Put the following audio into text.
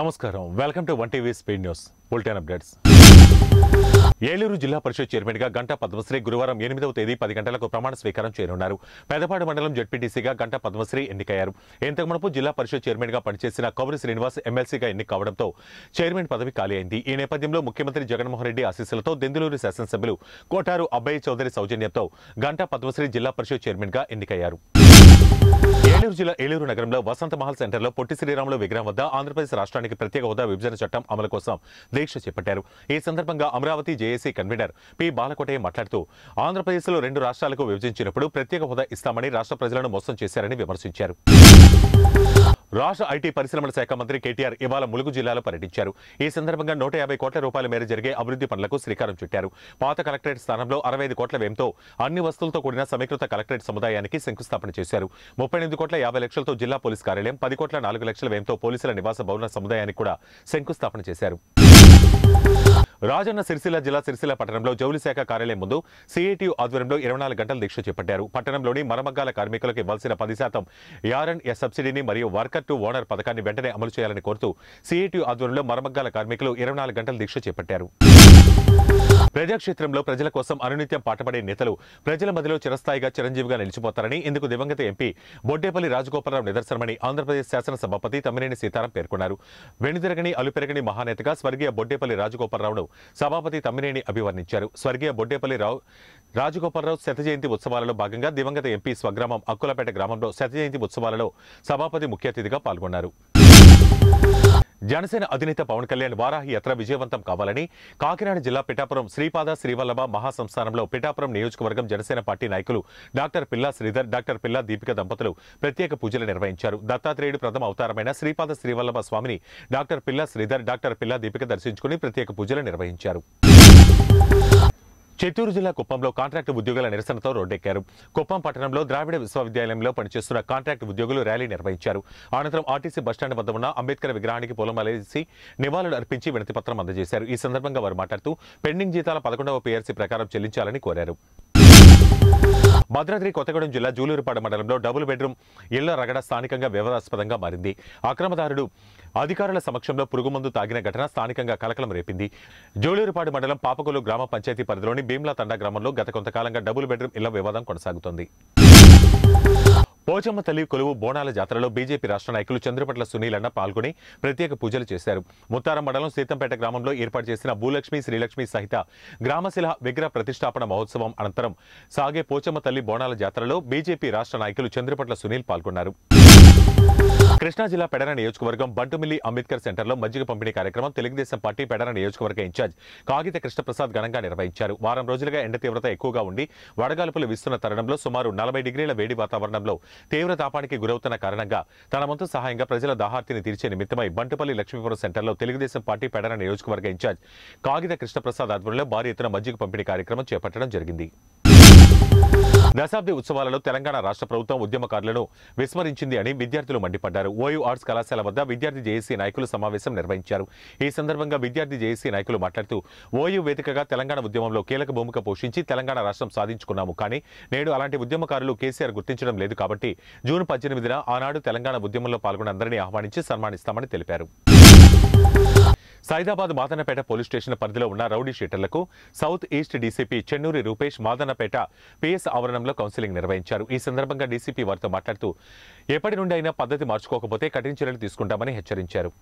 నమస్కారం welcome to one TV speed news bulletin updates Eluru Zilla Parishad చైర్మన్గా గంటా పద్మశ్రీ గురువారం ఎనిమిదవ తేదీ పది గంటలకు ప్రమాణ స్వీకారం చేయనున్నారు పెదపాడు మండలం జడ్పీటీసీగా గంటా పద్మశ్రీ ఎన్నికయ్యారు ఇంతకు మునుపు జిల్లా పరిషత్ చైర్మన్గా పనిచేసిన కౌరి శ్రీనివాస్ ఎమ్మెల్సీగా ఎన్నిక కావడంతో చైర్మన్ పదవి ఖాళీ అయింది ఈ నేపథ్యంలో ముఖ్యమంత్రి జగన్మోహన్ రెడ్డి ఆశీస్సులతో దెందులూరు శాసనసభ్యులు కోటారు అబ్బాయి చౌదరి సౌజన్యంతో గంటా పద్మశ్రీ జిల్లా పరిషత్ చైర్మన్గా ఎన్నికయ్యారు ఏలూరు జిల్లా ఏలూరు నగరంలో వసంత మహల్ సెంటర్లో పొట్టి శ్రీరాములు విగ్రహం వద్ద ఆంధ్రప్రదేశ్ రాష్ట్రానికి ప్రత్యేక హోదా విభజన చట్టం అమలు కోసం దీక్ష చేపట్టారు ఈ సందర్భంగా Amaravati JAC convener P Balakotaiah మాట్లాడుతూ ఆంధ్రప్రదేశ్లో రెండు రాష్ట్రాలకు విభజించినప్పుడు ప్రత్యేక హోదా ఇస్తామని రాష్ట్ర ప్రజలను మోసం చేశారని విమర్శించారు రాష్ట్ర ఐటీ పరిశ్రమల శాఖ మంత్రి కేటీఆర్ ఇవాళ ములుగు జిల్లాలో పర్యటించారు ఈ సందర్భంగా నూట యాభై కోట్ల రూపాయల మేర జరిగే అభివృద్ధి పనులకు శ్రీకారం చుట్టారు పాత కలెక్టరేట్ స్థానంలో అరవై ఐదు కోట్ల వ్యయంతో అన్ని వస్తువులతో కూడిన సమీకృత కలెక్టరేట్ సముదాయానికి శంకుస్థాపన చేశారు ముప్పై కోట్ల యాభై లక్షలతో జిల్లా పోలీస్ కార్యాలయం పది కోట్ల నాలుగు లక్షల వ్యయంతో పోలీసుల నివాస భవన సముదాయానికి కూడా శంకుస్థాపన చేశారు రాజన్న సిరిసిల్ల జిల్లా సిరిసిల్ల పట్టణంలో జౌలి శాఖ కార్యాలయం ముందు సిఐటియు ఆధ్వర్యంలో ఇరవై నాలుగు గంటలు దీక్ష చేపట్టారు పట్టణంలోని మరమగ్గాల కార్మికులకు ఇవ్వాల్సిన పది శాతం యారన్ ఎస్ సబ్సిడీని మరియు వర్కర్ టు ఓనర్ పథకాన్ని వెంటనే అమలు చేయాలని కోరుతూ సిఐటియు ఆధ్వర్యంలో మరమగ్గాల కార్మికులు ఇరవై నాలుగు గంటలు దీక్ష చేపట్టారు ప్రజాక్షేత్రంలో ప్రజల కోసం అనునిత్యం పాటపడే నేతలు ప్రజల మధ్యలో చిరస్థాయిగా చిరంజీవిగా నిలిచిపోతారని ఇందుకు దివంగత ఎంపీ బొడ్డేపల్లి రాజగోపాలరావు నిదర్శనమని ఆంధ్రప్రదేశ్ శాసనసభాపతి తమ్మినేని సీతారాం పేర్కొన్నారు వెనుదిరగని అలుపెరగని మహానేతగా స్వర్గీయ బొడ్డేపల్లి రాజగోపాలరావును సభాపతి తమ్మినేని అభివర్ణించారు స్వర్గీయ బొడ్డేపల్లి రావు రాజగోపాలరావు శత జయంతి ఉత్సవాలలో భాగంగా దివంగత ఎంపీ స్వగ్రామం అక్కులపేట గ్రామంలో శతజయంతి ఉత్సవాలలో సభాపతి ముఖ్య అతిథిగా పాల్గొన్నారు జనసేన అధినేత పవన్ కళ్యాణ్ వారాహి యాత్ర విజయవంతం కావాలని కాకినాడ జిల్లా పిఠాపురం శ్రీపాద శ్రీవల్లభ మహాసంస్థానంలో పిఠాపురం నియోజకవర్గం జనసేన పార్టీ నాయకులు డాక్టర్ పిల్లా శ్రీధర్ డాక్టర్ పిల్లా దీపిక దంపతులు ప్రత్యేక పూజలు నిర్వహించారు దత్తాత్రేయుడు ప్రథమ అవతారమైన శ్రీపాద శ్రీవల్లభ స్వామిని డాక్టర్ పిల్లా శ్రీధర్ డాక్టర్ పిల్లా దీపిక దర్శించుకుని ప్రత్యేక పూజలు నిర్వహించారు చిత్తూరు జిల్లా కుప్పంలో కాంట్రాక్టు ఉద్యోగుల నిరసనతో రోడ్డెక్కారు కుప్పం పట్టణంలో ద్రావిడ విశ్వవిద్యాలయంలో పనిచేస్తున్న కాంట్రాక్టు ఉద్యోగులు ర్యాలీ నిర్వహించారు అనంతరం ఆర్టీసీ బస్టాండ్ వద్ద ఉన్న అంబేద్కర్ విగ్రహానికి పొలమలేసి నివాళులు అర్పించి వినతిపత్రం అందజేశారు ఈ సందర్భంగా వారు మాట్లాడుతూ పెండింగ్ జీతాల పదకొండవ పీఆర్సీ ప్రకారం చెల్లించాలని కోరారు భద్రాద్రి కొత్తగూడెం జిల్లా జూలూరుపాడు మండలంలో డబుల్ బెడ్రూమ్ ఇళ్ల రగడ స్థానికంగా వివాదాస్పదంగా మారింది అక్రమదారుడు అధికారుల సమక్షంలో పురుగుమందు తాగిన ఘటన స్థానికంగా కలకలం రేపింది జూలూరుపాడు మండలం పాపకొలు గ్రామ పంచాయతీ పరిధిలోని భీమ్లా తండా గ్రామంలో గత కొంతకాలంగా డబుల్ బెడ్రూమ్ ఇళ్ల వివాదం కొనసాగుతోంది పోచమ్మ తల్లి కొలువు బోనాల జాతరలో బీజేపీ రాష్ట్ర నాయకులు చంద్రపట్ల సునీల్ అన్న పాల్గొని ప్రత్యేక పూజలు చేశారు ముత్తారం మండలం సీతంపేట గ్రామంలో ఏర్పాటు చేసిన భూలక్ష్మి శ్రీలక్ష్మి సహిత గ్రామశిల విగ్రహ ప్రతిష్టాపన మహోత్సవం అనంతరం సాగే పోచమ్మ తల్లి బోనాల జాతరలో బీజేపీ రాష్ట్ర నాయకులు చంద్రపట్ల సునీల్ పాల్గొన్నారు కృష్ణా జిల్లా పెడన నియోజకవర్గం బంటుమిల్లి అంబేద్కర్ సెంటర్లో మజ్జిగ పంపిణీ కార్యక్రమం తెలుగుదేశం పార్టీ పెడన నియోజకవర్గ ఇన్ఛార్జ్ కాగిత కృష్ణప్రసాద్ ఘనంగా నిర్వహించారు వారం రోజులుగా ఎండ తీవ్రత ఎక్కువగా ఉండి వడగాల్పులు విస్తున్న తరుణంలో సుమారు నలభై డిగ్రీల వేడి వాతావరణంలో తీవ్ర తాపానికి గురవుతున్న కారణంగా తన వంతు సహాయంగా ప్రజల దాహార్తిని తీర్చే నిమిత్తమై బంటుపల్లి లక్ష్మీపురం సెంటర్లో తెలుగుదేశం పార్టీ పెడన నియోజకవర్గ ఇన్ఛార్జ్ కాగిత కృష్ణప్రసాద్ ఆధ్వర్యంలో భారీ ఎత్తున మజ్జిగ పంపిణీ కార్యక్రమం చేపట్టడం జరిగింది దశాబ్ది ఉత్సవాలలో తెలంగాణ రాష్ట్ర ప్రభుత్వం ఉద్యమకారులను విస్మరించింది అని విద్యార్థులు మండిపడ్డారు ఓయూ ఆర్ట్స్ కళాశాల వద్ద విద్యార్థి జేఏసీ నాయకులు సమావేశం నిర్వహించారు ఈ సందర్భంగా విద్యార్థి జేఏసీ నాయకులు మాట్లాడుతూ ఓయూ వేదికగా తెలంగాణ ఉద్యమంలో కీలక భూమిక పోషించి తెలంగాణ రాష్ట్రం సాధించుకున్నాము కానీ నేడు అలాంటి ఉద్యమకారులు కేసీఆర్ గుర్తించడం లేదు కాబట్టి జూన్ పద్దెనిమిదిన ఆనాడు తెలంగాణ ఉద్యమంలో పాల్గొన్న అందరినీ ఆహ్వానించి సన్మానిస్తామని తెలిపారు సైదాబాద్ మాదనపేట పోలీస్ స్టేషన్ పరిధిలో ఉన్న రౌడీ షీటర్లకు south east DCP Chennuri Rupesh Madanapet PS ఆవరణంలో కౌన్సిలింగ్ నిర్వహించారు ఈ సందర్భంగా డీసీపీ వారితో మాట్లాడుతూ ఎప్పటి నుండి అయినా పద్ధతి మార్చుకోకపోతే కఠిన చర్యలు తీసుకుంటామని హెచ్చరించారు